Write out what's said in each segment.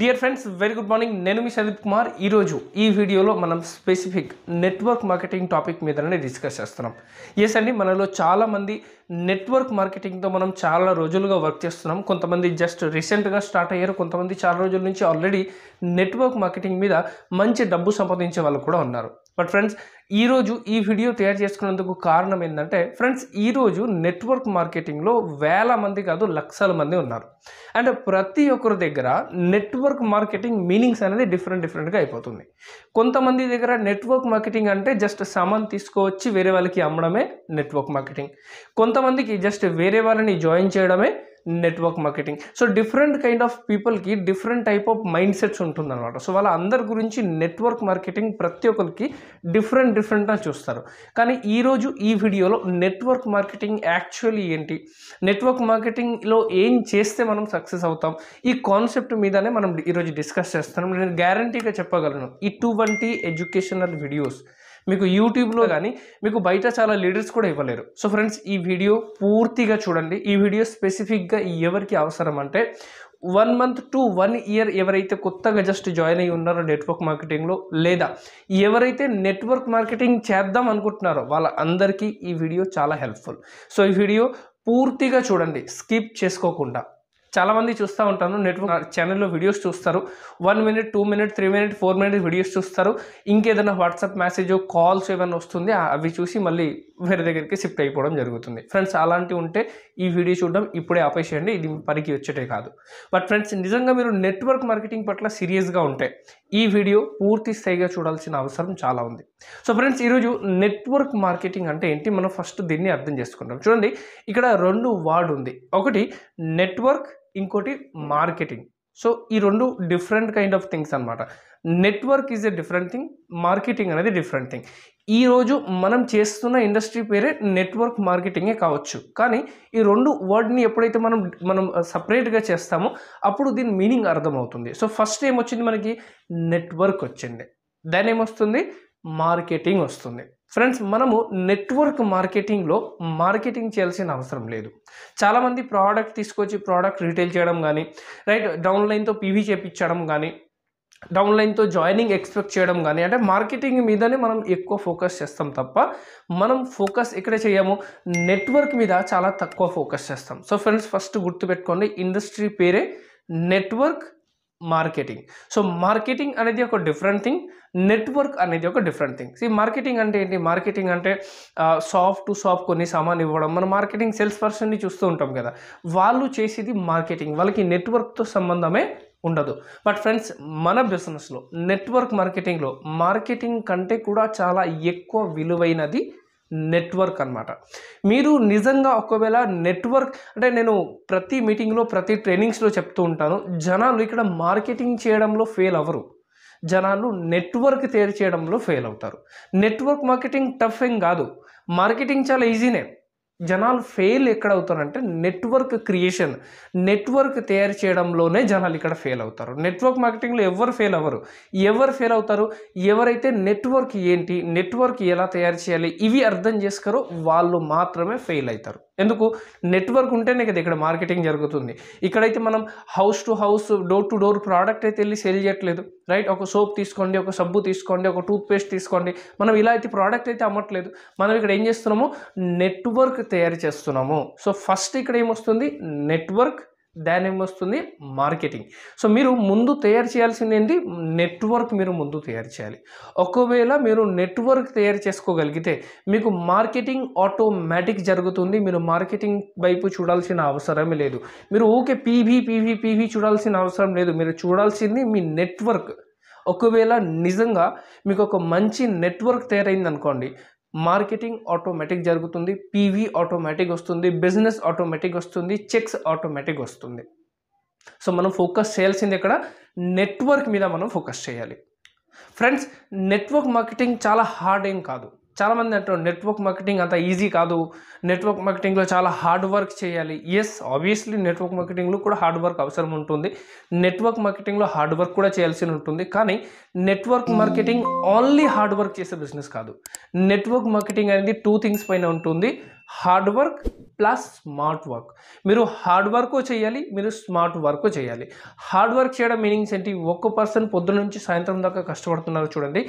Dear friends very good morning నేను మీ సందీప్ కుమార్ ఈరోజు ఈ వీడియోలో మనం స్పెసిఫిక్ నెట్వర్క్ మార్కెటింగ్ టాపిక్ మీదనే డిస్కస్ చేస్తున్నాం ఎస్ అండి మనలో చాలామంది నెట్వర్క్ మార్కెటింగ్తో మనం చాలా రోజులుగా వర్క్ చేస్తున్నాం కొంతమంది జస్ట్ రీసెంట్గా స్టార్ట్ అయ్యారు కొంతమంది చాలా రోజుల నుంచి ఆల్రెడీ నెట్వర్క్ మార్కెటింగ్ మీద మంచి డబ్బు సంపాదించే వాళ్ళు కూడా ఉన్నారు బట్ ఫ్రెండ్స్ ఈరోజు ఈ వీడియో తయారు చేసుకున్నందుకు కారణం ఏంటంటే ఫ్రెండ్స్ ఈరోజు నెట్వర్క్ మార్కెటింగ్లో వేల మంది కాదు లక్షల మంది ఉన్నారు అండ్ ప్రతి ఒక్కరి దగ్గర నెట్వర్క్ మార్కెటింగ్ మీనింగ్స్ అనేది డిఫరెంట్ డిఫరెంట్గా అయిపోతుంది కొంతమంది దగ్గర నెట్వర్క్ మార్కెటింగ్ అంటే జస్ట్ సామాన్ తీసుకువచ్చి వేరే వాళ్ళకి అమ్మడమే నెట్వర్క్ మార్కెటింగ్ కొంతమందికి జస్ట్ వేరే వాళ్ళని జాయిన్ చేయడమే network marketing so different kind of పీపుల్కి different type of mind sets ఉంటుందన్నమాట సో వాళ్ళ అందరి గురించి నెట్వర్క్ మార్కెటింగ్ ప్రతి ఒక్కరికి డిఫరెంట్ డిఫరెంట్గా చూస్తారు కానీ ఈరోజు ఈ వీడియోలో నెట్వర్క్ మార్కెటింగ్ యాక్చువల్లీ ఏంటి నెట్వర్క్ మార్కెటింగ్లో ఏం చేస్తే మనం సక్సెస్ అవుతాం ఈ కాన్సెప్ట్ మీదనే మనం ఈరోజు డిస్కస్ చేస్తున్నాం నేను గ్యారంటీగా చెప్పగలను ఈ వంటి ఎడ్యుకేషనల్ వీడియోస్ మీకు యూట్యూబ్లో కానీ మీకు బయట చాలా లీడర్స్ కూడా ఇవ్వలేరు సో ఫ్రెండ్స్ ఈ వీడియో పూర్తిగా చూడండి ఈ వీడియో స్పెసిఫిక్గా ఎవరికి అవసరం అంటే one month to one year ఎవరైతే కొత్తగా జస్ట్ జాయిన్ అయ్యి ఉన్నారో నెట్వర్క్ మార్కెటింగ్లో లేదా ఎవరైతే నెట్వర్క్ మార్కెటింగ్ చేద్దాం అనుకుంటున్నారో వాళ్ళ అందరికీ ఈ వీడియో చాలా హెల్ప్ఫుల్ సో ఈ వీడియో పూర్తిగా చూడండి స్కిప్ చేసుకోకుండా చాలామంది చూస్తూ ఉంటాను నెట్వర్క్ ఛానల్లో వీడియోస్ చూస్తారు one minute two minute three minute four minute videos చూస్తారు ఇంకేదైనా వాట్సాప్ మెసేజ్ కాల్స్ ఏమైనా వస్తుంది అవి చూసి మళ్ళీ వేరే దగ్గరికి షిఫ్ట్ అయిపోవడం జరుగుతుంది ఫ్రెండ్స్ అలాంటివి ఉంటే ఈ వీడియో చూడడం ఇప్పుడే ఆపేసేయండి ఇది పనికి వచ్చేటే కాదు బట్ ఫ్రెండ్స్ నిజంగా మీరు నెట్వర్క్ మార్కెటింగ్ పట్ల సీరియస్గా ఉంటే ఈ వీడియో పూర్తి స్థాయిగా చూడాల్సిన అవసరం చాలా ఉంది సో ఫ్రెండ్స్ ఈరోజు నెట్వర్క్ మార్కెటింగ్ అంటే ఏంటి మనం ఫస్ట్ దీన్ని అర్థం చేసుకుంటాం చూడండి ఇక్కడ రెండు వార్డు ఉంది ఒకటి నెట్వర్క్ ఇంకోటి మార్కెటింగ్ సో ఈ రెండు డిఫరెంట్ కైండ్ ఆఫ్ థింగ్స్ అనమాట network is a different thing marketing అనేది డిఫరెంట్ థింగ్ ఈరోజు మనం చేస్తున్న ఇండస్ట్రీ పేరే నెట్వర్క్ మార్కెటింగే కావచ్చు కానీ ఈ రెండు వర్డ్ని ఎప్పుడైతే మనం మనం సపరేట్గా చేస్తామో అప్పుడు దీని మీనింగ్ అర్థమవుతుంది సో ఫస్ట్ ఏమొచ్చింది మనకి నెట్వర్క్ వచ్చింది దాని ఏమొస్తుంది మార్కెటింగ్ వస్తుంది ఫ్రెండ్స్ మనము నెట్వర్క్ మార్కెటింగ్లో మార్కెటింగ్ చేయాల్సిన అవసరం లేదు చాలామంది ప్రోడక్ట్ తీసుకొచ్చి ప్రోడక్ట్ రీటైల్ చేయడం కానీ రైట్ డౌన్లైన్తో పీవీ చేపించడం కానీ డౌన్లైన్తో జాయినింగ్ ఎక్స్పెక్ట్ చేయడం కానీ అంటే మార్కెటింగ్ మీదనే మనం ఎక్కువ ఫోకస్ చేస్తాం తప్ప మనం ఫోకస్ ఎక్కడ చేయము నెట్వర్క్ మీద చాలా తక్కువ ఫోకస్ చేస్తాం సో ఫ్రెండ్స్ ఫస్ట్ గుర్తుపెట్టుకోండి ఇండస్ట్రీ పేరే నెట్వర్క్ మార్కెటింగ్ సో మార్కెటింగ్ అనేది ఒక డిఫరెంట్ థింగ్ నెట్వర్క్ అనేది ఒక డిఫరెంట్ థింగ్ సో మార్కెటింగ్ అంటే ఏంటి మార్కెటింగ్ అంటే సాఫ్ట్ టు సాఫ్ట్ కొన్ని సామాన్ ఇవ్వడం మనం మార్కెటింగ్ సేల్స్ పర్సన్ని చూస్తూ ఉంటాం కదా వాళ్ళు చేసేది మార్కెటింగ్ వాళ్ళకి నెట్వర్క్తో సంబంధమే ఉండదు బట్ ఫ్రెండ్స్ మన బిజినెస్లో నెట్వర్క్ మార్కెటింగ్లో మార్కెటింగ్ కంటే కూడా చాలా ఎక్కువ విలువైనది నెట్వర్క్ అనమాట మీరు నిజంగా ఒకవేళ నెట్వర్క్ అంటే నేను ప్రతి మీటింగ్లో ప్రతి ట్రైనింగ్స్లో చెప్తూ ఉంటాను జనాలు ఇక్కడ మార్కెటింగ్ చేయడంలో ఫెయిల్ అవ్వరు జనాలు నెట్వర్క్ తయారు చేయడంలో ఫెయిల్ అవుతారు నెట్వర్క్ మార్కెటింగ్ టఫ్ ఏం కాదు మార్కెటింగ్ చాలా ఈజీనే జనాలు ఫెయిల్ ఎక్కడ అవుతారంటే నెట్వర్క్ క్రియేషన్ నెట్వర్క్ తయారు చేయడంలోనే జనాలు ఇక్కడ ఫెయిల్ అవుతారు నెట్వర్క్ మార్కెటింగ్లో ఎవరు ఫెయిల్ అవ్వరు ఎవరు ఫెయిల్ అవుతారు ఎవరైతే నెట్వర్క్ ఏంటి నెట్వర్క్ ఎలా తయారు చేయాలి ఇవి అర్థం చేసుకోరో వాళ్ళు మాత్రమే ఫెయిల్ అవుతారు ఎందుకు నెట్వర్క్ ఉంటేనే కదా ఇక్కడ మార్కెటింగ్ జరుగుతుంది ఇక్కడైతే మనం house to house door to door product అయితే వెళ్ళి సేల్ చేయట్లేదు రైట్ ఒక సోప్ తీసుకోండి ఒక సబ్బు తీసుకోండి ఒక టూత్పేస్ట్ తీసుకోండి మనం ఇలా అయితే ప్రోడక్ట్ అయితే అమ్మట్లేదు మనం ఇక్కడ ఏం చేస్తున్నాము నెట్వర్క్ తయారు చేస్తున్నాము సో ఫస్ట్ ఇక్కడ ఏమొస్తుంది నెట్వర్క్ దాని ఏమొస్తుంది మార్కెటింగ్ సో మీరు ముందు తయారు చేయాల్సింది ఏంటి నెట్వర్క్ మీరు ముందు తయారు చేయాలి ఒకవేళ మీరు నెట్వర్క్ తయారు చేసుకోగలిగితే మీకు మార్కెటింగ్ ఆటోమేటిక్ జరుగుతుంది మీరు మార్కెటింగ్ వైపు చూడాల్సిన అవసరం లేదు మీరు ఓకే పీవీ పీవీ పీవీ చూడాల్సిన అవసరం లేదు మీరు చూడాల్సింది మీ నెట్వర్క్ ఒకవేళ నిజంగా మీకు ఒక మంచి నెట్వర్క్ తయారైంది అనుకోండి మార్కెటింగ్ ఆటోమేటిక్ జరుగుతుంది పీవీ ఆటోమేటిక్ వస్తుంది బిజినెస్ ఆటోమేటిక్ వస్తుంది చెక్స్ ఆటోమేటిక్ వస్తుంది సో మనం ఫోకస్ చేయాల్సింది ఇక్కడ నెట్వర్క్ మీద మనం ఫోకస్ చేయాలి ఫ్రెండ్స్ నెట్వర్క్ మార్కెటింగ్ చాలా హార్డ్ ఏం కాదు చాలామంది అంటారు నెట్వర్క్ మార్కెటింగ్ అంత ఈజీ కాదు నెట్వర్క్ మార్కెటింగ్లో చాలా హార్డ్ వర్క్ చేయాలి ఎస్ ఆబ్వియస్లీ నెట్వర్క్ మార్కెటింగ్లో కూడా హార్డ్ వర్క్ అవసరం ఉంటుంది నెట్వర్క్ మార్కెటింగ్లో హార్డ్ వర్క్ కూడా చేయాల్సి ఉంటుంది కానీ network marketing only hard work చేసే బిజినెస్ కాదు నెట్వర్క్ మార్కెటింగ్ అనేది టూ థింగ్స్ పైన ఉంటుంది hard work plus smart work మీరు హార్డ్ వర్క్ చేయాలి మీరు స్మార్ట్ వర్క్ చేయాలి హార్డ్ వర్క్ చేయడం మీనింగ్స్ ఏంటి ఒక్క పర్సన్ పొద్దున నుంచి సాయంత్రం దాకా కష్టపడుతున్నారు చూడండి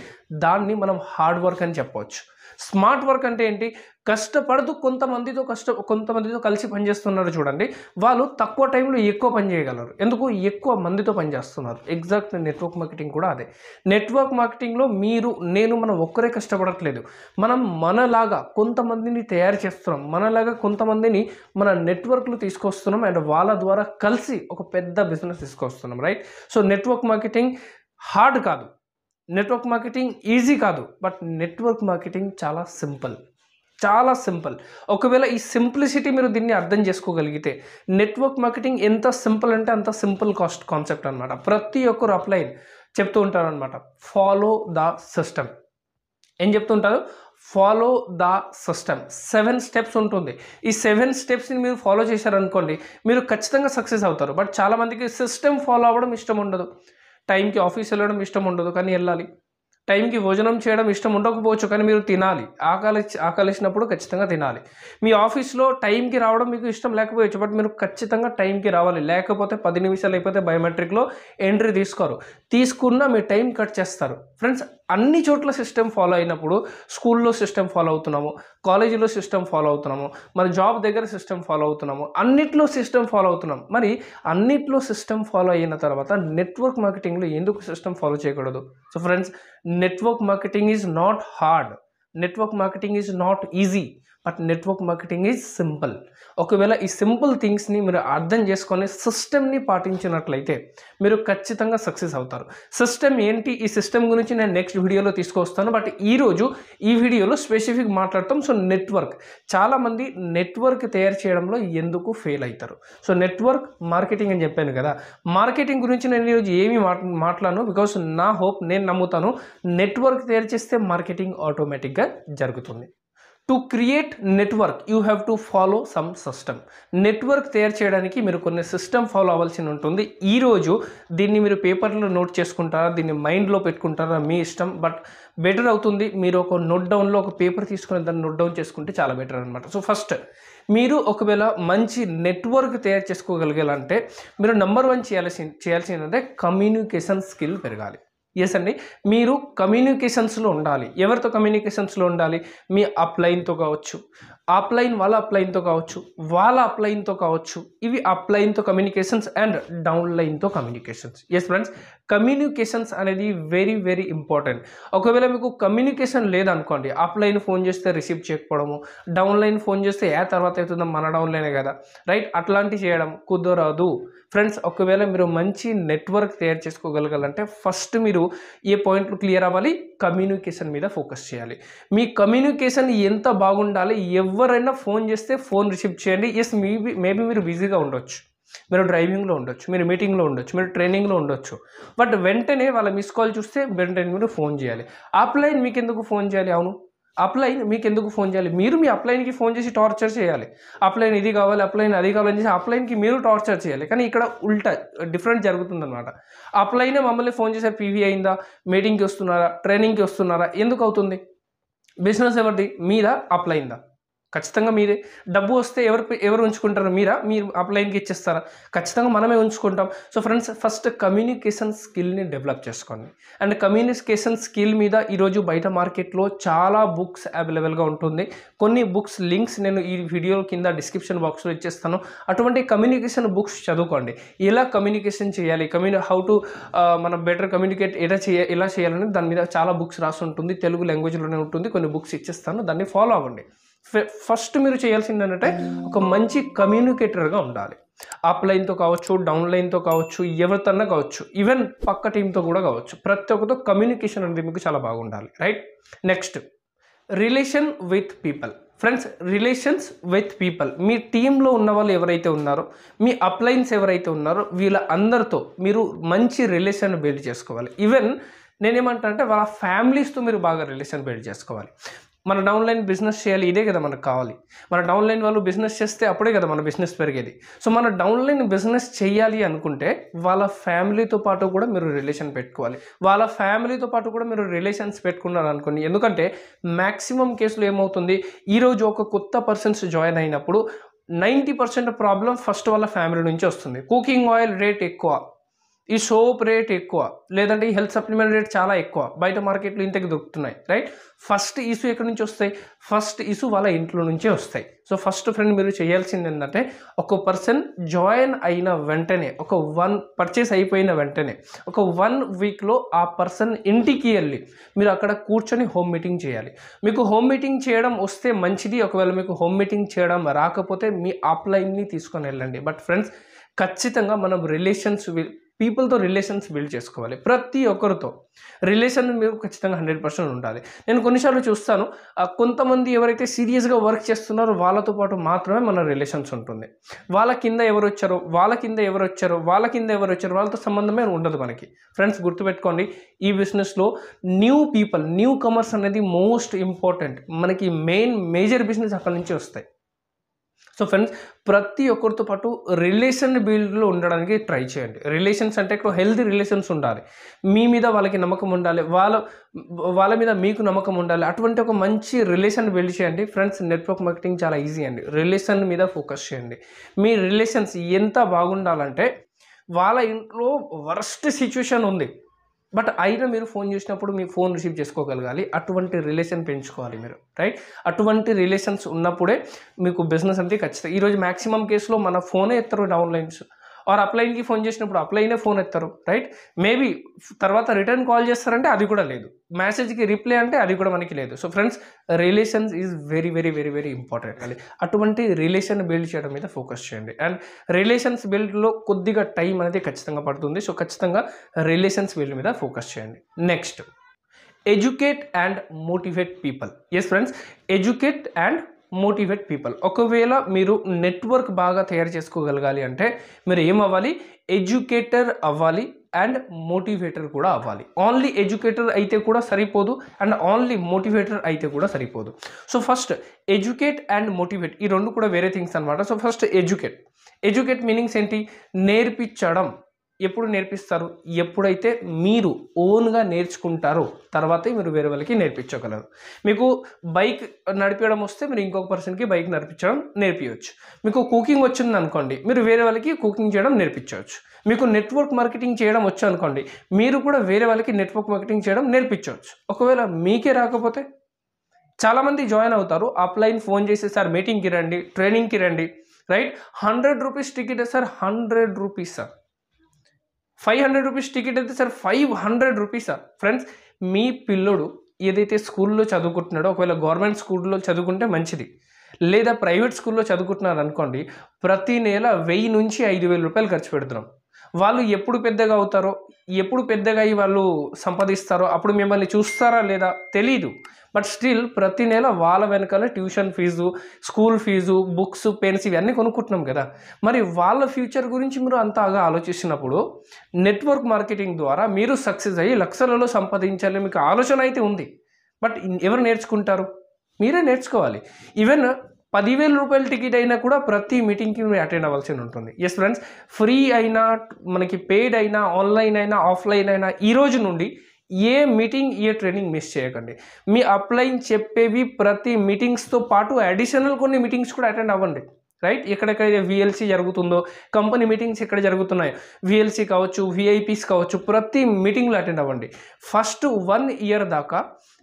దాన్ని మనం హార్డ్ వర్క్ అని చెప్పవచ్చు స్మార్ట్ వర్క్ అంటే ఏంటి కష్టపడుతూ కొంతమందితో కష్ట కొంతమందితో కలిసి పనిచేస్తున్నారు చూడండి వాళ్ళు తక్కువ టైంలో ఎక్కువ పని చేయగలరు ఎందుకు ఎక్కువ మందితో పనిచేస్తున్నారు ఎగ్జాక్ట్ నెట్వర్క్ మార్కెటింగ్ కూడా అదే నెట్వర్క్ మార్కెటింగ్లో మీరు నేను మనం ఒక్కరే కష్టపడట్లేదు మనం మనలాగా కొంతమందిని తయారు చేస్తున్నాం మనలాగా కొంతమందిని మన నెట్వర్క్లు తీసుకొస్తున్నాం అండ్ వాళ్ళ ద్వారా కలిసి ఒక పెద్ద బిజినెస్ తీసుకొస్తున్నాం right so network marketing hard కాదు నెట్వర్క్ మార్కెటింగ్ ఈజీ కాదు బట్ నెట్వర్క్ మార్కెటింగ్ చాలా సింపుల్ చాలా సింపుల్ ఒకవేళ ఈ సింప్లిసిటీ మీరు దీన్ని అర్థం చేసుకోగలిగితే నెట్వర్క్ మార్కెటింగ్ ఎంత సింపుల్ అంటే అంత సింపుల్ కాస్ట్ కాన్సెప్ట్ అనమాట ప్రతి ఒక్కరు అప్లైన్ చెప్తూ ఉంటారు అనమాట ఫాలో ద సిస్టమ్ ఏం చెప్తుంటారు follow the system seven steps ఉంటుంది ఈ సెవెన్ స్టెప్స్ని మీరు ఫాలో చేశారనుకోండి మీరు ఖచ్చితంగా సక్సెస్ అవుతారు బట్ చాలామందికి సిస్టమ్ ఫాలో అవ్వడం ఇష్టం ఉండదు టైంకి ఆఫీస్ వెళ్ళడం ఇష్టం ఉండదు కానీ వెళ్ళాలి టైంకి భోజనం చేయడం ఇష్టం ఉండకపోవచ్చు కానీ మీరు తినాలి ఆకలి ఆకలిసినప్పుడు ఖచ్చితంగా తినాలి మీ ఆఫీస్లో టైంకి రావడం మీకు ఇష్టం లేకపోవచ్చు బట్ మీరు ఖచ్చితంగా టైంకి రావాలి లేకపోతే పది నిమిషాలు అయిపోతే బయోమెట్రిక్లో ఎంట్రీ తీసుకోరు తీసుకున్నా మీ టైం కట్ చేస్తారు ఫ్రెండ్స్ అన్ని చోట్ల సిస్టమ్ ఫాలో అయినప్పుడు స్కూల్లో సిస్టమ్ ఫాలో అవుతున్నాము కాలేజీలో సిస్టమ్ ఫాలో అవుతున్నాము మరి జాబ్ దగ్గర సిస్టమ్ ఫాలో అవుతున్నాము అన్నిట్లో సిస్టమ్ ఫాలో అవుతున్నాం మరి అన్నిట్లో సిస్టమ్ ఫాలో అయిన తర్వాత నెట్వర్క్ మార్కెటింగ్లో ఎందుకు సిస్టమ్ ఫాలో చేయకూడదు so friends network marketing is not hard network marketing is not easy but network marketing is simple ఒకవేళ ఈ సింపుల్ థింగ్స్ని మీరు అర్థం చేసుకొని సిస్టమ్ని పాటించినట్లయితే మీరు ఖచ్చితంగా సక్సెస్ అవుతారు సిస్టమ్ ఏంటి ఈ సిస్టమ్ గురించి నేను నెక్స్ట్ వీడియోలో తీసుకొస్తాను బట్ ఈరోజు ఈ వీడియోలో స్పెసిఫిక్ మాట్లాడతాం సో నెట్వర్క్ చాలామంది నెట్వర్క్ తయారు చేయడంలో ఎందుకు ఫెయిల్ అవుతారు సో నెట్వర్క్ మార్కెటింగ్ అని చెప్పాను కదా మార్కెటింగ్ గురించి నేను ఈరోజు ఏమి మాట్లాడను బికాస్ నా హోప్ నేను నమ్ముతాను నెట్వర్క్ తయారు చేస్తే మార్కెటింగ్ ఆటోమేటిక్గా జరుగుతుంది to create network you have to follow some system network తయారు చేయడానికి మీరు కొన్ని సిస్టమ్ ఫాలో అవ్వాల్సి ఉంటుంది ఈరోజు దీన్ని మీరు పేపర్లో నోట్ చేసుకుంటారా దీన్ని మైండ్లో పెట్టుకుంటారా మీ ఇష్టం బట్ బెటర్ అవుతుంది మీరు ఒక నోట్ డౌన్లో ఒక పేపర్ తీసుకుని దాన్ని నోట్ డౌన్ చేసుకుంటే చాలా బెటర్ అనమాట సో ఫస్ట్ మీరు ఒకవేళ మంచి నెట్వర్క్ తయారు చేసుకోగలిగేలా అంటే మీరు నెంబర్ వన్ చేయాల్సి చేయాల్సిందంటే కమ్యూనికేషన్ స్కిల్ పెరగాలి ఎస్ అండి మీరు కమ్యూనికేషన్స్లో ఉండాలి ఎవరితో కమ్యూనికేషన్స్లో ఉండాలి మీ అప్లైన్తో కావచ్చు ఆప్లైన్ వాళ్ళ అప్లైన్తో కావచ్చు వాళ్ళ అప్లైన్తో కావచ్చు ఇవి అప్లైన్తో కమ్యూనికేషన్స్ అండ్ డౌన్లైన్తో కమ్యూనికేషన్స్ ఎస్ ఫ్రెండ్స్ కమ్యూనికేషన్స్ అనేది వెరీ వెరీ ఇంపార్టెంట్ ఒకవేళ మీకు కమ్యూనికేషన్ లేదనుకోండి అప్లైన్ ఫోన్ చేస్తే రిసీవ్ చేయకపోవడము డౌన్లైన్ ఫోన్ చేస్తే ఏ తర్వాత అవుతుందో మన డౌన్లైనే కదా రైట్ అట్లాంటివి చేయడం కుదరదు ఫ్రెండ్స్ ఒకవేళ మీరు మంచి నెట్వర్క్ తయారు చేసుకోగలగాలంటే ఫస్ట్ మీరు ఏ పాయింట్లు క్లియర్ అవ్వాలి కమ్యూనికేషన్ మీద ఫోకస్ చేయాలి మీ కమ్యూనికేషన్ ఎంత బాగుండాలి ఎవరు ఎవరైనా ఫోన్ చేస్తే ఫోన్ రిసీవ్ చేయండి ఎస్ మీ మేబీ మీరు బిజీగా ఉండొచ్చు మీరు డ్రైవింగ్లో ఉండొచ్చు మీరు మీటింగ్లో ఉండొచ్చు మీరు ట్రైనింగ్లో ఉండొచ్చు బట్ వెంటనే వాళ్ళ మిస్ కాల్ చూస్తే వెంటనే మీరు ఫోన్ చేయాలి అప్లైన్ మీకు ఎందుకు ఫోన్ చేయాలి అవును అప్లైన్ మీకు ఎందుకు ఫోన్ చేయాలి మీరు మీ అప్లైన్కి ఫోన్ చేసి టార్చర్ చేయాలి అప్లైన్ ఇది కావాలి అప్లైన్ అది కావాలని చేసి అప్లైన్కి మీరు టార్చర్ చేయాలి కానీ ఇక్కడ ఉల్టా డిఫరెంట్ జరుగుతుందన్నమాట అప్లైనే మమ్మల్ని ఫోన్ చేసే పీవీ అయిందా మీటింగ్కి వస్తున్నారా ట్రైనింగ్కి వస్తున్నారా ఎందుకు అవుతుంది బిజినెస్ ఎవరిది మీద అప్లైందా ఖచ్చితంగా మీరే డబ్బు వస్తే ఎవరు ఎవరు ఉంచుకుంటారు మీరా మీరు అప్లైన్కి ఇచ్చేస్తారా ఖచ్చితంగా మనమే ఉంచుకుంటాం సో ఫ్రెండ్స్ ఫస్ట్ కమ్యూనికేషన్ స్కిల్ని డెవలప్ చేసుకోండి అండ్ కమ్యూనికేషన్ స్కిల్ మీద ఈరోజు బయట మార్కెట్లో చాలా బుక్స్ అవైలబుల్గా ఉంటుంది కొన్ని బుక్స్ లింక్స్ నేను ఈ వీడియో కింద డిస్క్రిప్షన్ బాక్స్లో ఇచ్చేస్తాను అటువంటి కమ్యూనికేషన్ బుక్స్ చదువుకోండి ఎలా కమ్యూనికేషన్ చేయాలి కమ్యూని హౌ టు మనం బెటర్ కమ్యూనికేట్ ఎలా చేయ ఎలా చేయాలని దాని మీద చాలా బుక్స్ రాసి ఉంటుంది తెలుగు లాంగ్వేజ్లోనే ఉంటుంది కొన్ని బుక్స్ ఇచ్చేస్తాను దాన్ని ఫాలో అవ్వండి ఫస్ట్ మీరు చేయాల్సింది ఏంటంటే ఒక hmm. మంచి కమ్యూనికేటర్గా ఉండాలి అప్ కావచ్చు డౌన్ కావచ్చు ఎవరితన్నా కావచ్చు ఈవెన్ పక్క టీంతో కూడా కావచ్చు ప్రతి ఒక్కతో కమ్యూనికేషన్ అనేది మీకు చాలా బాగుండాలి right next relation with people friends relations with people మీ టీంలో ఉన్న వాళ్ళు ఎవరైతే ఉన్నారో మీ అప్లైన్స్ ఎవరైతే ఉన్నారో వీళ్ళ అందరితో మీరు మంచి రిలేషన్ బిల్డ్ చేసుకోవాలి ఈవెన్ నేనేమంటానంటే వాళ్ళ ఫ్యామిలీస్తో మీరు బాగా రిలేషన్ బిల్డ్ చేసుకోవాలి మన డౌన్లైన్ బిజినెస్ చేయాలి ఇదే కదా మనకు కావాలి మన డౌన్లైన్ వాళ్ళు బిజినెస్ చేస్తే అప్పుడే కదా మన బిజినెస్ పెరిగేది సో మన డౌన్లైన్ బిజినెస్ చేయాలి అనుకుంటే వాళ్ళ ఫ్యామిలీతో పాటు కూడా మీరు రిలేషన్ పెట్టుకోవాలి వాళ్ళ ఫ్యామిలీతో పాటు కూడా మీరు రిలేషన్స్ పెట్టుకున్నారు అనుకోండి ఎందుకంటే మ్యాక్సిమం కేసులు ఏమవుతుంది ఈరోజు ఒక కొత్త పర్సన్స్ జాయిన్ అయినప్పుడు నైంటీ పర్సెంట్ ప్రాబ్లం ఫస్ట్ వాళ్ళ ఫ్యామిలీ నుంచి వస్తుంది కుకింగ్ ఆయిల్ రేట్ ఎక్కువ ఈ సోప్ రేట్ ఎక్కువ లేదంటే ఈ హెల్త్ సప్లిమెంట్ రేట్ చాలా ఎక్కువ బయట మార్కెట్లో ఇంతకు దొరుకుతున్నాయి రైట్ ఫస్ట్ ఇష్యూ ఎక్కడి నుంచి వస్తాయి ఫస్ట్ ఇష్యూ వాళ్ళ ఇంట్లో నుంచే వస్తాయి సో ఫస్ట్ ఫ్రెండ్ మీరు చేయాల్సింది ఏంటంటే ఒక పర్సన్ జాయిన్ అయిన వెంటనే ఒక వన్ పర్చేస్ అయిపోయిన వెంటనే ఒక వన్ వీక్లో ఆ పర్సన్ ఇంటికి వెళ్ళి మీరు అక్కడ కూర్చొని హోమ్ మీటింగ్ చేయాలి మీకు హోమ్ మీటింగ్ చేయడం వస్తే మంచిది ఒకవేళ మీకు హోమ్ మీటింగ్ చేయడం రాకపోతే మీ ఆఫ్లైన్ని తీసుకొని వెళ్ళండి బట్ ఫ్రెండ్స్ ఖచ్చితంగా మనం రిలేషన్స్ పీపుల్తో రిలేషన్స్ బిల్డ్ చేసుకోవాలి ప్రతి ఒక్కరితో రిలేషన్ మీరు ఖచ్చితంగా హండ్రెడ్ పర్సెంట్ ఉండాలి నేను కొన్నిసార్లు చూస్తాను కొంతమంది ఎవరైతే సీరియస్గా వర్క్ చేస్తున్నారో వాళ్ళతో పాటు మాత్రమే మన రిలేషన్స్ ఉంటుంది వాళ్ళ కింద ఎవరు వచ్చారు వాళ్ళ కింద ఎవరు వచ్చారు వాళ్ళ కింద ఎవరు వచ్చారో వాళ్ళతో సంబంధమే ఉండదు మనకి ఫ్రెండ్స్ గుర్తుపెట్టుకోండి ఈ బిజినెస్లో new people newcomers most మోస్ట్ ఇంపార్టెంట్ మనకి మెయిన్ మేజర్ బిజినెస్ అక్కడి నుంచి వస్తాయి సో ఫ్రెండ్స్ ప్రతి ఒక్కరితో పాటు రిలేషన్ బిల్డ్లో ఉండడానికి ట్రై చేయండి రిలేషన్స్ అంటే ఇక్కడ హెల్దీ రిలేషన్స్ ఉండాలి మీ మీద వాళ్ళకి నమ్మకం ఉండాలి వాళ్ళ వాళ్ళ మీద మీకు నమ్మకం ఉండాలి అటువంటి ఒక మంచి రిలేషన్ బిల్డ్ చేయండి ఫ్రెండ్స్ నెట్వర్క్ మార్కెటింగ్ చాలా ఈజీ అండి రిలేషన్ మీద ఫోకస్ చేయండి మీ రిలేషన్స్ ఎంత బాగుండాలంటే వాళ్ళ ఇంట్లో వరస్ట్ సిచ్యువేషన్ ఉంది బట్ అయినా మీరు ఫోన్ చేసినప్పుడు మీ ఫోన్ రిసీవ్ చేసుకోగలగాలి అటువంటి రిలేషన్ పెంచుకోవాలి మీరు రైట్ అటువంటి రిలేషన్స్ ఉన్నప్పుడే మీకు బిజినెస్ అంతే ఖచ్చితంగా ఈరోజు మ్యాక్సిమం కేసులో మన ఫోనే ఎత్తరు డౌన్లైన్స్ వారు అప్లైన్కి ఫోన్ చేసినప్పుడు అప్లైనే ఫోన్ ఎత్తారు రైట్ మేబీ తర్వాత రిటర్న్ కాల్ చేస్తారంటే అది కూడా లేదు మెసేజ్కి రిప్లై అంటే అది కూడా మనకి లేదు so friends relations is very very very very important అండి అటువంటి రిలేషన్ బిల్డ్ చేయడం మీద ఫోకస్ చేయండి అండ్ రిలేషన్స్ బిల్డ్లో కొద్దిగా టైం అనేది ఖచ్చితంగా పడుతుంది సో ఖచ్చితంగా రిలేషన్స్ బిల్డ్ మీద ఫోకస్ చేయండి next educate and motivate people yes friends educate and motivate people ఒకవేళ మీరు నెట్వర్క్ బాగా తయారు చేసుకోగలగాలి అంటే మీరు ఏమవ్వాలి ఎడ్యుకేటర్ అవ్వాలి అండ్ మోటివేటర్ కూడా అవ్వాలి ఓన్లీ ఎడ్యుకేటర్ అయితే కూడా సరిపోదు అండ్ ఓన్లీ మోటివేటర్ అయితే కూడా సరిపోదు so first educate and motivate ఈ రెండు కూడా వేరే థింగ్స్ అనమాట so first educate educate meanings ఏంటి నేర్పించడం ఎప్పుడు నేర్పిస్తారు ఎప్పుడైతే మీరు ఓన్గా నేర్చుకుంటారో తర్వాతే మీరు వేరే వాళ్ళకి నేర్పించగలరు మీకు బైక్ నడిపించడం వస్తే మీరు ఇంకొక పర్సన్కి బైక్ నడిపించడం నేర్పించవచ్చు మీకు కుకింగ్ వచ్చింది అనుకోండి మీరు వేరే వాళ్ళకి కుకింగ్ చేయడం నేర్పించవచ్చు మీకు నెట్వర్క్ మార్కెటింగ్ చేయడం వచ్చు అనుకోండి మీరు కూడా వేరే వాళ్ళకి నెట్వర్క్ మార్కెటింగ్ చేయడం నేర్పించవచ్చు ఒకవేళ మీకే రాకపోతే చాలామంది జాయిన్ అవుతారు అప్లైన్ ఫోన్ చేసి సార్ మీటింగ్కి రండి ట్రైనింగ్కి రండి right hundred rupees ticket sir hundred rupees sir five hundred rupees ticket అయితే సార్ ఫైవ్ హండ్రెడ్ రూపీసా ఫ్రెండ్స్ మీ పిల్లోడు ఏదైతే స్కూల్లో చదువుకుంటున్నాడో ఒకవేళ గవర్నమెంట్ స్కూల్లో చదువుకుంటే మంచిది లేదా ప్రైవేట్ స్కూల్లో చదువుకుంటున్నారు అనుకోండి ప్రతి నెల వెయ్యి నుంచి ఐదు వేల రూపాయలు ఖర్చు పెడుతున్నాం వాళ్ళు ఎప్పుడు పెద్దగా అవుతారో ఎప్పుడు పెద్దగా అయ్యి వాళ్ళు సంపాదిస్తారో అప్పుడు మిమ్మల్ని చూస్తారా లేదా తెలీదు బట్ స్టిల్ ప్రతి నెల వాళ్ళ వెనకాల tuition fees school fees books pens ఇవన్నీ కొనుక్కుంటున్నాం కదా మరి వాళ్ళ ఫ్యూచర్ గురించి మీరు అంతగా ఆలోచించినప్పుడు నెట్వర్క్ మార్కెటింగ్ ద్వారా మీరు సక్సెస్ అయ్యి లక్షలలో సంపాదించాలి మీకు ఆలోచన అయితే ఉంది బట్ ఎవరు నేర్చుకుంటారు మీరే నేర్చుకోవాలి ఈవెన్ పదివేల రూపాయల టికెట్ అయినా కూడా ప్రతి మీటింగ్కి మీరు అటెండ్ అవ్వాల్సి ఉంటుంది ఎస్ ఫ్రెండ్స్ ఫ్రీ అయినా మనకి పెయిడ్ అయినా ఆన్లైన్ అయినా ఆఫ్లైన్ అయినా ఈ రోజు నుండి ఏ మీటింగ్ ఏ ట్రైనింగ్ మిస్ చేయకండి మీ అప్లైన్ చెప్పేవి ప్రతి మీటింగ్స్తో పాటు అడిషనల్ కొన్ని మీటింగ్స్ కూడా అటెండ్ అవ్వండి రైట్ ఎక్కడెక్కడైతే విఎల్సీ జరుగుతుందో కంపెనీ మీటింగ్స్ ఎక్కడ జరుగుతున్నాయో విఎల్సీ కావచ్చు విఐపీస్ కావచ్చు ప్రతి మీటింగ్లో అటెండ్ అవ్వండి ఫస్ట్ వన్ ఇయర్ దాకా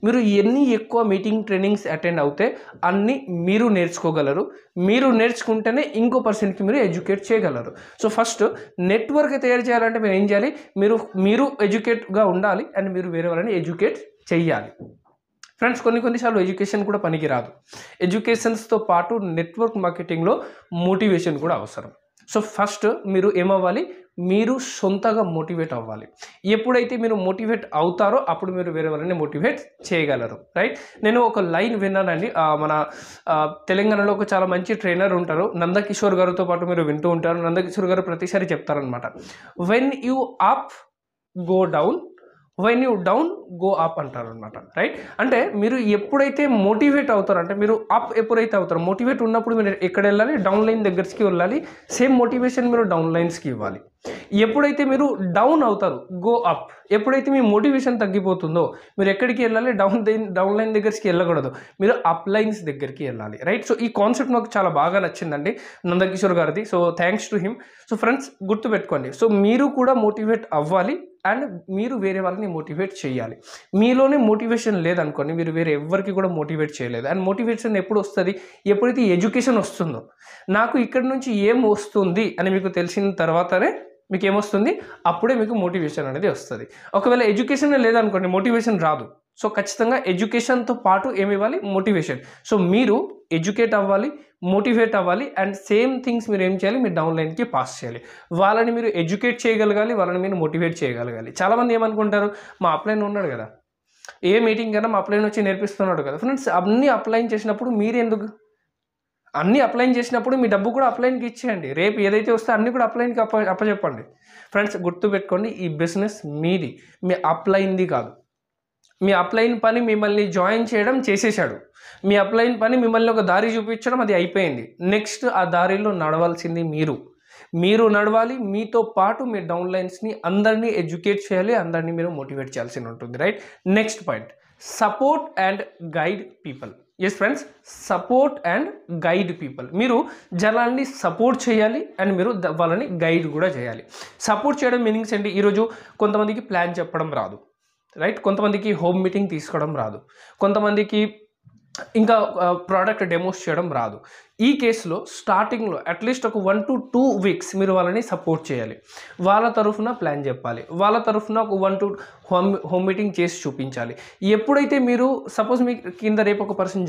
మీరు ఎన్ని ఎక్కువ మీటింగ్ ట్రైనింగ్స్ అటెండ్ అవుతే అన్ని మీరు నేర్చుకోగలరు మీరు నేర్చుకుంటేనే ఇంకో పర్సన్కి మీరు ఎడ్యుకేట్ చేయగలరు సో ఫస్ట్ నెట్వర్క్ తయారు చేయాలంటే మీరు ఏం చేయాలి మీరు మీరు ఎడ్యుకేట్గా ఉండాలి అండ్ మీరు వేరే వాళ్ళని ఎడ్యుకేట్ చేయాలి ఫ్రెండ్స్ కొన్ని కొన్నిసార్లు ఎడ్యుకేషన్ కూడా పనికిరాదు ఎడ్యుకేషన్స్తో పాటు నెట్వర్క్ మార్కెటింగ్లో మోటివేషన్ కూడా అవసరం సో ఫస్ట్ మీరు ఏమవ్వాలి మీరు సొంతగా మోటివేట్ అవ్వాలి ఎప్పుడైతే మీరు మోటివేట్ అవుతారో అప్పుడు మీరు వేరే వాళ్ళని మోటివేట్ చేయగలరు రైట్ నేను ఒక లైన్ విన్నానండి మన తెలంగాణలో ఒక చాలా మంచి ట్రైనర్ ఉంటారు నందకిషోర్ గారితో పాటు మీరు వింటూ ఉంటారు నందకిషోర్ గారు ప్రతిసారి చెప్తారనమాట when you up go down when you down go up అంటారు అనమాట రైట్ అంటే మీరు ఎప్పుడైతే మోటివేట్ అవుతారు అంటే మీరు అప్ ఎప్పుడైతే అవుతారు మోటివేట్ ఉన్నప్పుడు మీరు ఎక్కడ వెళ్ళాలి డౌన్ లైన్ దగ్గరికి వెళ్ళాలి సేమ్ మోటివేషన్ మీరు డౌన్ లైన్స్కి ఇవ్వాలి ఎప్పుడైతే మీరు డౌన్ అవుతారు గో అప్ ఎప్పుడైతే మీ మోటివేషన్ తగ్గిపోతుందో మీరు ఎక్కడికి వెళ్ళాలి డౌన్ డౌన్ లైన్ దగ్గరికి వెళ్ళకూడదు మీరు అప్ లైన్స్ దగ్గరికి వెళ్ళాలి రైట్ సో ఈ కాన్సెప్ట్ నాకు చాలా బాగా నచ్చిందండి నందకిషోర్ గారిది so thanks to him so friends గుర్తుపెట్టుకోండి సో మీరు కూడా మోటివేట్ అవ్వాలి అండ్ మీరు వేరే వాళ్ళని మోటివేట్ చేయాలి మీలోనే మోటివేషన్ లేదనుకోండి మీరు వేరే ఎవరికి కూడా మోటివేట్ చేయలేదు అండ్ మోటివేషన్ ఎప్పుడు వస్తుంది ఎప్పుడైతే ఎడ్యుకేషన్ వస్తుందో నాకు ఇక్కడ నుంచి ఏం వస్తుంది అని మీకు తెలిసిన తర్వాతనే మీకు ఏమొస్తుంది అప్పుడే మీకు మోటివేషన్ అనేది వస్తుంది ఒకవేళ ఎడ్యుకేషన్ లేదనుకోండి మోటివేషన్ రాదు సో ఖచ్చితంగా ఎడ్యుకేషన్తో పాటు ఏమి ఇవ్వాలి మోటివేషన్ సో మీరు ఎడ్యుకేట్ అవ్వాలి మోటివేట్ అవ్వాలి అండ్ సేమ్ థింగ్స్ మీరు ఏం చేయాలి మీరు డౌన్లైన్కి పాస్ చేయాలి వాళ్ళని మీరు ఎడ్యుకేట్ చేయగలగాలి వాళ్ళని మీరు మోటివేట్ చేయగలగాలి చాలామంది ఏమనుకుంటారు మా అప్లైన్ ఉన్నాడు కదా ఏ మీటింగ్ కన్నా మా అప్లైన్ వచ్చి నేర్పిస్తున్నాడు కదా ఫ్రెండ్స్ అన్నీ అప్లైన్ చేసినప్పుడు మీరెందుకు అన్నీ అప్లైన్ చేసినప్పుడు మీ డబ్బు కూడా అప్లైన్కి ఇచ్చేయండి రేపు ఏదైతే వస్తే అన్నీ కూడా అప్లైన్కి అప్ప అప్పచెప్పండి ఫ్రెండ్స్ గుర్తుపెట్టుకోండి ఈ బిజినెస్ మీది మీ అప్లైన్ది కాదు మీ అప్లైన్ పని మిమ్మల్ని జాయిన్ చేయడం చేసేశాడు మీ అప్లైన్ పని మిమ్మల్ని ఒక దారి చూపించడం అది అయిపోయింది నెక్స్ట్ ఆ దారిలో నడవాల్సింది మీరు మీరు నడవాలి మీతో పాటు మీ డౌన్లైన్స్ని అందరినీ ఎడ్యుకేట్ చేయాలి అందరినీ మీరు మోటివేట్ చేయాల్సి ఉంటుంది right next point support and guide people yes friends support and guide people మీరు జనాల్ని సపోర్ట్ చేయాలి అండ్ మీరు వాళ్ళని గైడ్ కూడా చేయాలి సపోర్ట్ చేయడం మీనింగ్స్ ఏంటి ఈరోజు కొంతమందికి ప్లాన్ చెప్పడం రాదు రైట్ కొంతమందికి హోమ్ మీటింగ్ తీసుకోవడం రాదు కొంతమందికి ఇంకా ప్రోడక్ట్ డెమోస్ చేయడం రాదు ఈ కేసులో స్టార్టింగ్లో అట్లీస్ట్ ఒక వన్ టు టూ వీక్స్ మీరు వాళ్ళని సపోర్ట్ చేయాలి వాళ్ళ తరఫున ప్లాన్ చెప్పాలి వాళ్ళ తరఫున ఒక one to home home meeting చేసి చూపించాలి ఎప్పుడైతే మీరు సపోజ్ మీ కింద రేపు ఒక పర్సన్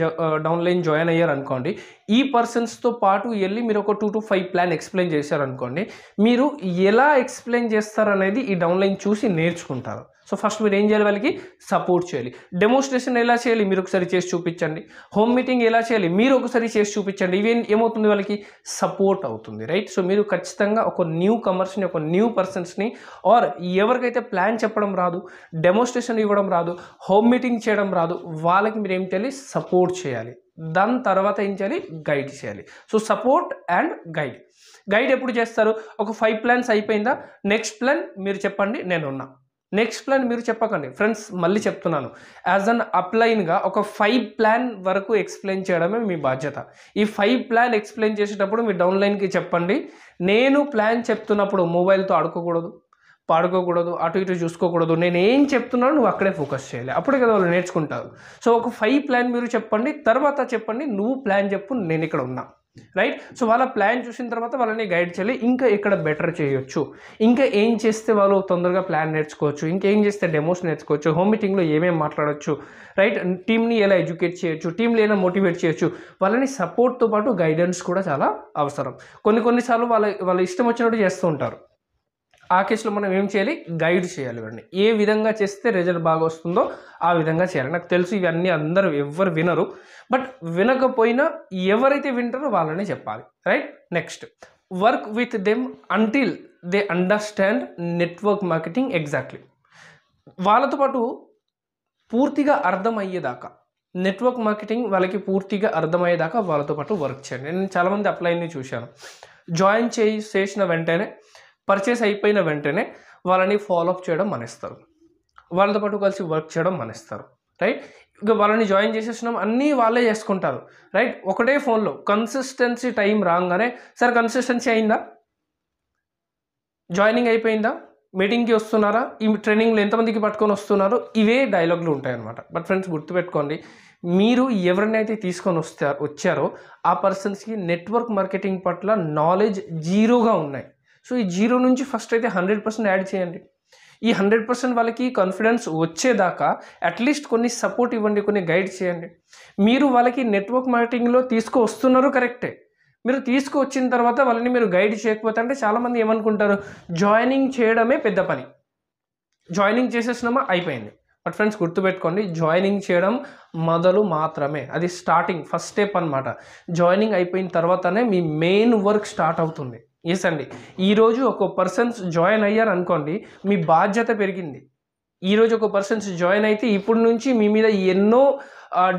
డౌన్లైన్ జాయిన్ అయ్యారనుకోండి ఈ పర్సన్స్తో పాటు వెళ్ళి మీరు ఒక two to five plan explain చేశారనుకోండి మీరు ఎలా ఎక్స్ప్లెయిన్ చేస్తారనేది ఈ డౌన్లైన్ చూసి నేర్చుకుంటారు సో ఫస్ట్ మీరు ఏం చేయాలి వాళ్ళకి సపోర్ట్ చేయాలి డెమోన్స్ట్రేషన్ ఎలా చేయాలి మీరు ఒకసారి చేసి చూపించండి హోమ్ మీటింగ్ ఎలా చేయాలి మీరు ఒకసారి చేసి చూపించండి ఇవేం ఏమవుతుంది వాళ్ళకి సపోర్ట్ అవుతుంది రైట్ సో మీరు ఖచ్చితంగా ఒక న్యూ కమర్స్ని ఒక న్యూ పర్సన్స్ని ఆర్ ఎవరికైతే ప్లాన్ చెప్పడం రాదు డెమోన్స్ట్రేషన్ ఇవ్వడం రాదు హోమ్ మీటింగ్ చేయడం రాదు వాళ్ళకి మీరు ఏం చేయాలి సపోర్ట్ చేయాలి దాని తర్వాత ఏం చేయాలి గైడ్ చేయాలి so support and guide guide ఎప్పుడు చేస్తారు ఒక ఫైవ్ ప్లాన్స్ అయిపోయిందా నెక్స్ట్ ప్లాన్ మీరు చెప్పండి నేనున్నా నెక్స్ట్ ప్లాన్ మీరు చెప్పకండి ఫ్రెండ్స్ మళ్ళీ చెప్తున్నాను యాజ్ అన్ అప్లైన్గా ఒక ఫైవ్ ప్లాన్ వరకు ఎక్స్ప్లెయిన్ చేయడమే మీ బాధ్యత ఈ ఫైవ్ ప్లాన్ ఎక్స్ప్లెయిన్ చేసేటప్పుడు మీ డౌన్లైన్కి చెప్పండి నేను ప్లాన్ చెప్తున్నప్పుడు మొబైల్తో ఆడుకోకూడదు పాడుకోకూడదు అటు ఇటు చూసుకోకూడదు నేను ఏం చెప్తున్నాను నువ్వు అక్కడే ఫోకస్ చేయాలి అప్పుడే కదా వాళ్ళు నేర్చుకుంటారు సో ఒక ఫైవ్ ప్లాన్ మీరు చెప్పండి తర్వాత చెప్పండి నువ్వు ప్లాన్ చెప్పు నేను ఇక్కడ ఉన్నా రైట్ సో వాళ్ళ ప్లాన్ చూసిన తర్వాత వాళ్ళని గైడ్ చేయాలి ఇంకా ఇక్కడ బెటర్ చేయొచ్చు ఇంకా ఏం చేస్తే వాళ్ళు తొందరగా ప్లాన్ నేర్చుకోవచ్చు ఇంకేం చేస్తే డెమోస్ నేర్చుకోవచ్చు హోమ్ మీటింగ్లో ఏమేమి మాట్లాడచ్చు రైట్ టీమ్ని ఎలా ఎడ్యుకేట్ చేయొచ్చు టీంని ఎలా మోటివేట్ చేయొచ్చు వాళ్ళని సపోర్ట్తో పాటు గైడెన్స్ కూడా చాలా అవసరం కొన్ని కొన్నిసార్లు వాళ్ళ వాళ్ళ ఇష్టం వచ్చినట్టు చేస్తూ ఉంటారు ఆ కేసులో మనం ఏం చేయాలి గైడ్ చేయాలి ఇవన్నీ ఏ విధంగా చేస్తే రిజల్ట్ బాగా వస్తుందో ఆ విధంగా చేయాలి నాకు తెలుసు ఇవన్నీ అందరూ ఎవరు వినరు బట్ వినకపోయినా ఎవరైతే వింటారో వాళ్ళనే చెప్పాలి right next work with them until they understand network marketing exactly వాళ్ళతో పాటు పూర్తిగా అర్థమయ్యేదాకా నెట్వర్క్ మార్కెటింగ్ వాళ్ళకి పూర్తిగా అర్థమయ్యేదాకా వాళ్ళతో పాటు వర్క్ చేయండి నేను చాలామంది అప్లైని చూశాను జాయిన్ చేసిన వెంటనే పర్చేస్ అయిపోయిన వెంటనే వాళ్ళని ఫాలోఅప్ చేయడం మానేస్తారు వాళ్ళతో పాటు కలిసి వర్క్ చేయడం మానేస్తారు రైట్ ఇక వాళ్ళని జాయిన్ చేసేసినాం అన్నీ వాళ్ళే చేసుకుంటారు రైట్ ఒకటే ఫోన్లో కన్సిస్టెన్సీ టైం రాగానే సార్ కన్సిస్టెన్సీ అయిందా జాయినింగ్ అయిపోయిందా మీటింగ్కి వస్తున్నారా ఈ ట్రైనింగ్లు ఎంతమందికి పట్టుకొని వస్తున్నారు ఇవే డైలాగులు ఉంటాయన్నమాట బట్ ఫ్రెండ్స్ గుర్తుపెట్టుకోండి మీరు ఎవరినైతే తీసుకొని వస్తారు వచ్చారో ఆ పర్సన్స్కి నెట్వర్క్ మార్కెటింగ్ పట్ల నాలెడ్జ్ జీరోగా ఉన్నాయి సో ఈ జీరో నుంచి ఫస్ట్ అయితే హండ్రెడ్ పర్సెంట్ యాడ్ చేయండి ఈ హండ్రెడ్ పర్సెంట్ వాళ్ళకి కాన్ఫిడెన్స్ వచ్చేదాకా అట్లీస్ట్ కొన్ని సపోర్ట్ ఇవ్వండి కొన్ని గైడ్ చేయండి మీరు వాళ్ళకి నెట్వర్క్ మార్కెటింగ్లో తీసుకువస్తున్నారు కరెక్టే మీరు తీసుకువచ్చిన తర్వాత వాళ్ళని మీరు గైడ్ చేయకపోతే అంటే చాలామంది ఏమనుకుంటారు జాయినింగ్ చేయడమే పెద్ద పని జాయినింగ్ చేసేసినామా అయిపోయింది బట్ ఫ్రెండ్స్ గుర్తుపెట్టుకోండి జాయినింగ్ చేయడం మొదలు మాత్రమే అది స్టార్టింగ్ ఫస్ట్ స్టెప్ అనమాట జాయినింగ్ అయిపోయిన తర్వాతనే మీ మెయిన్ వర్క్ స్టార్ట్ అవుతుంది ఎస్ అండి ఈరోజు ఒక పర్సన్స్ జాయిన్ అయ్యారు అనుకోండి మీ బాధ్యత పెరిగింది ఈరోజు ఒక పర్సన్స్ జాయిన్ అయితే ఇప్పుడు నుంచి మీ మీద ఎన్నో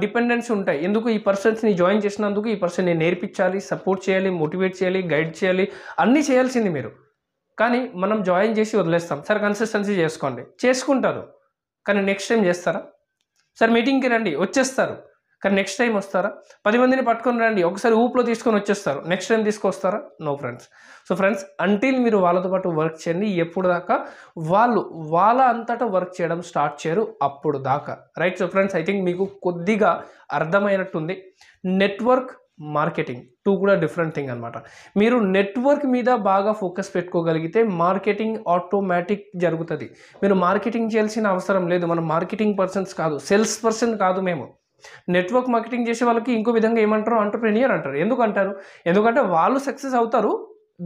డిపెండెన్స్ ఉంటాయి ఎందుకు ఈ పర్సన్స్ని జాయిన్ చేసినందుకు ఈ పర్సన్ని నేర్పించాలి సపోర్ట్ చేయాలి మోటివేట్ చేయాలి గైడ్ చేయాలి అన్నీ చేయాల్సింది మీరు కానీ మనం జాయిన్ చేసి వదిలేస్తాం సార్ కన్సిస్టెన్సీ చేసుకోండి చేసుకుంటారు కానీ నెక్స్ట్ టైం చేస్తారా సార్ మీటింగ్కి రండి వచ్చేస్తారు కానీ నెక్స్ట్ టైం వస్తారా పది మందిని పట్టుకొని రండి ఒకసారి ఊపులో తీసుకొని వచ్చేస్తారు నెక్స్ట్ టైం తీసుకొస్తారా no friends so friends until మీరు వాళ్ళతో పాటు వర్క్ చేయండి ఎప్పుడు దాకా వాళ్ళు వాళ్ళ అంతటా వర్క్ చేయడం స్టార్ట్ చేయరు అప్పుడు దాకా right so friends I think మీకు కొద్దిగా అర్థమైనట్టుంది నెట్వర్క్ మార్కెటింగ్ టూ కూడా డిఫరెంట్ థింగ్ అనమాట మీరు నెట్వర్క్ మీద బాగా ఫోకస్ పెట్టుకోగలిగితే మార్కెటింగ్ ఆటోమేటిక్ జరుగుతుంది మీరు మార్కెటింగ్ చేయాల్సిన అవసరం లేదు మనం మార్కెటింగ్ పర్సన్స్ కాదు సేల్స్ పర్సన్ కాదు మేము నెట్వర్క్ మార్కెటింగ్ చేసే వాళ్ళకి ఇంకో విధంగా ఏమంటారు ఆంటర్ప్రెనియర్ అంటారు ఎందుకంటారు ఎందుకంటే వాళ్ళు సక్సెస్ అవుతారు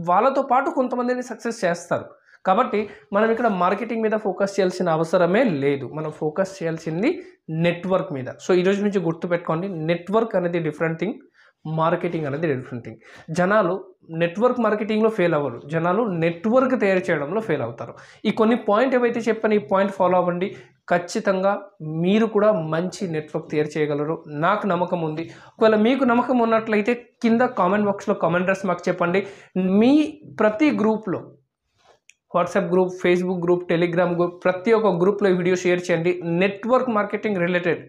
వాళ్ళతో పాటు కొంతమందిని సక్సెస్ చేస్తారు కాబట్టి మనం ఇక్కడ మార్కెటింగ్ మీద ఫోకస్ చేయాల్సిన అవసరమే లేదు మనం ఫోకస్ చేయాల్సింది నెట్వర్క్ మీద సో ఈరోజు నుంచి గుర్తుపెట్టుకోండి నెట్వర్క్ అనేది డిఫరెంట్ థింగ్ మార్కెటింగ్ అనేది డిఫరెంట్ థింగ్ జనాలు నెట్వర్క్ మార్కెటింగ్లో ఫెయిల్ అవ్వరు జనాలు నెట్వర్క్ తయారు చేయడంలో ఫెయిల్ అవుతారు ఈ కొన్ని పాయింట్ ఏవైతే చెప్పాను ఈ పాయింట్ ఫాలో అవ్వండి ఖచ్చితంగా మీరు కూడా మంచి నెట్వర్క్ తయారు చేయగలరు నాకు నమ్మకం ఉంది ఒకవేళ మీకు నమ్మకం ఉన్నట్లయితే కింద కామెంట్ బాక్స్లో కామెంట్ డ్రెస్ మాకు చెప్పండి మీ ప్రతి గ్రూప్లో WhatsApp group Facebook group Telegram group ప్రతి ఒక్క గ్రూప్లో వీడియో షేర్ చేయండి network marketing related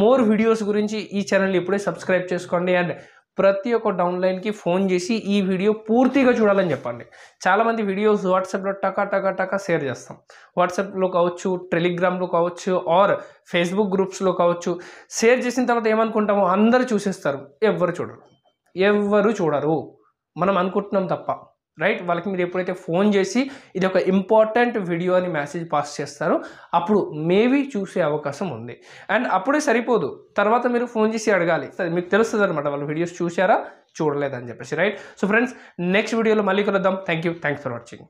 more videos గురించి ఈ ఛానల్ ఇప్పుడే సబ్స్క్రైబ్ చేసుకోండి అండ్ ప్రతి ఒక్క డౌన్లైన్కి ఫోన్ చేసి ఈ వీడియో పూర్తిగా చూడాలని చెప్పండి చాలామంది వీడియోస్ వాట్సాప్లో టకా టకా టకా షేర్ చేస్తాం వాట్సాప్లో కావచ్చు టెలిగ్రామ్లో కావచ్చు ఆర్ ఫేస్బుక్ గ్రూప్స్లో కావచ్చు షేర్ చేసిన తర్వాత ఏమనుకుంటామో అందరూ చూసేస్తారు ఎవ్వరు చూడరు ఎవ్వరు చూడరు మనం అనుకుంటున్నాం తప్ప రైట్ వాళ్ళకి మీరు ఎప్పుడైతే ఫోన్ చేసి ఇది ఒక ఇంపార్టెంట్ వీడియో అని మెసేజ్ పాస్ చేస్తారో అప్పుడు మేబీ చూసే అవకాశం ఉంది అండ్ అప్పుడే సరిపోదు తర్వాత మీరు ఫోన్ చేసి అడగాలి మీకు తెలుస్తుంది అనమాట వాళ్ళు వీడియోస్ చూసారా చూడలేదని చెప్పేసి రైట్ సో ఫ్రెండ్స్ నెక్స్ట్ వీడియోలో మళ్ళీ కలుద్దాం thank you thanks for watching